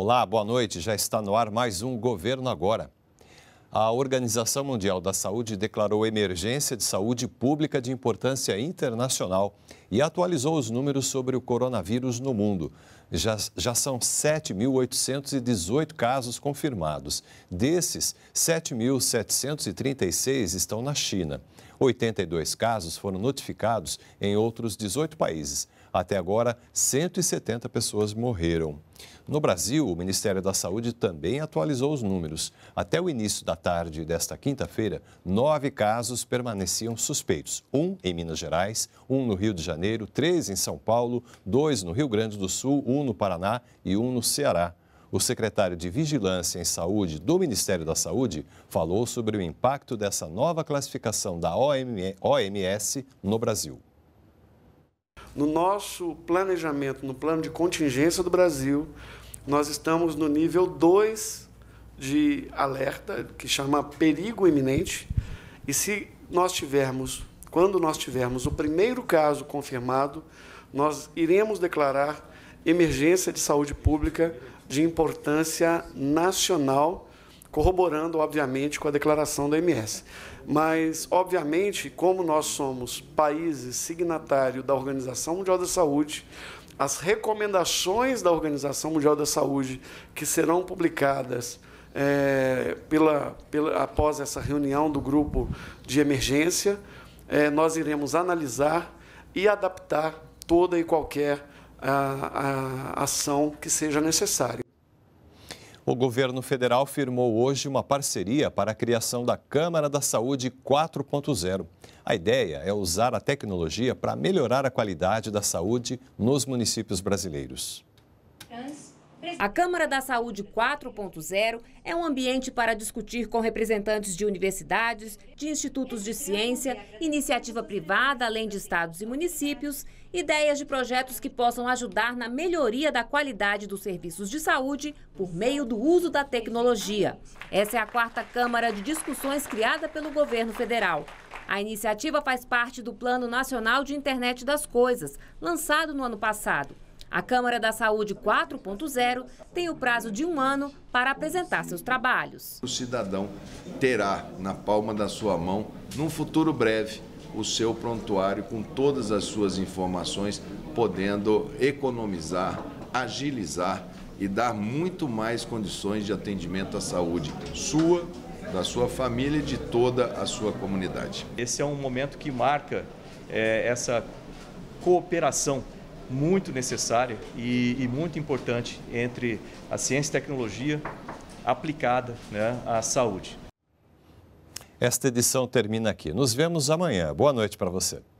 Olá, boa noite. Já está no ar mais um Governo Agora. A Organização Mundial da Saúde declarou emergência de saúde pública de importância internacional e atualizou os números sobre o coronavírus no mundo. Já, já são 7.818 casos confirmados. Desses, 7.736 estão na China. 82 casos foram notificados em outros 18 países. Até agora, 170 pessoas morreram. No Brasil, o Ministério da Saúde também atualizou os números. Até o início da tarde desta quinta-feira, nove casos permaneciam suspeitos: um em Minas Gerais, um no Rio de Janeiro, três em São Paulo, dois no Rio Grande do Sul, um no Paraná e um no Ceará. O secretário de Vigilância em Saúde do Ministério da Saúde falou sobre o impacto dessa nova classificação da OMS no Brasil. No nosso planejamento, no plano de contingência do Brasil, nós estamos no nível 2 de alerta, que chama perigo iminente. E se nós tivermos, quando nós tivermos o primeiro caso confirmado, nós iremos declarar emergência de saúde pública de importância nacional corroborando, obviamente, com a declaração da MS, Mas, obviamente, como nós somos países signatário da Organização Mundial da Saúde, as recomendações da Organização Mundial da Saúde, que serão publicadas é, pela, pela, após essa reunião do grupo de emergência, é, nós iremos analisar e adaptar toda e qualquer a, a ação que seja necessária. O governo federal firmou hoje uma parceria para a criação da Câmara da Saúde 4.0. A ideia é usar a tecnologia para melhorar a qualidade da saúde nos municípios brasileiros. Trans. A Câmara da Saúde 4.0 é um ambiente para discutir com representantes de universidades, de institutos de ciência, iniciativa privada, além de estados e municípios, ideias de projetos que possam ajudar na melhoria da qualidade dos serviços de saúde por meio do uso da tecnologia. Essa é a quarta Câmara de Discussões criada pelo governo federal. A iniciativa faz parte do Plano Nacional de Internet das Coisas, lançado no ano passado. A Câmara da Saúde 4.0 tem o prazo de um ano para apresentar seus trabalhos. O cidadão terá na palma da sua mão, num futuro breve, o seu prontuário com todas as suas informações, podendo economizar, agilizar e dar muito mais condições de atendimento à saúde sua, da sua família e de toda a sua comunidade. Esse é um momento que marca é, essa cooperação muito necessária e, e muito importante entre a ciência e tecnologia aplicada né, à saúde. Esta edição termina aqui. Nos vemos amanhã. Boa noite para você.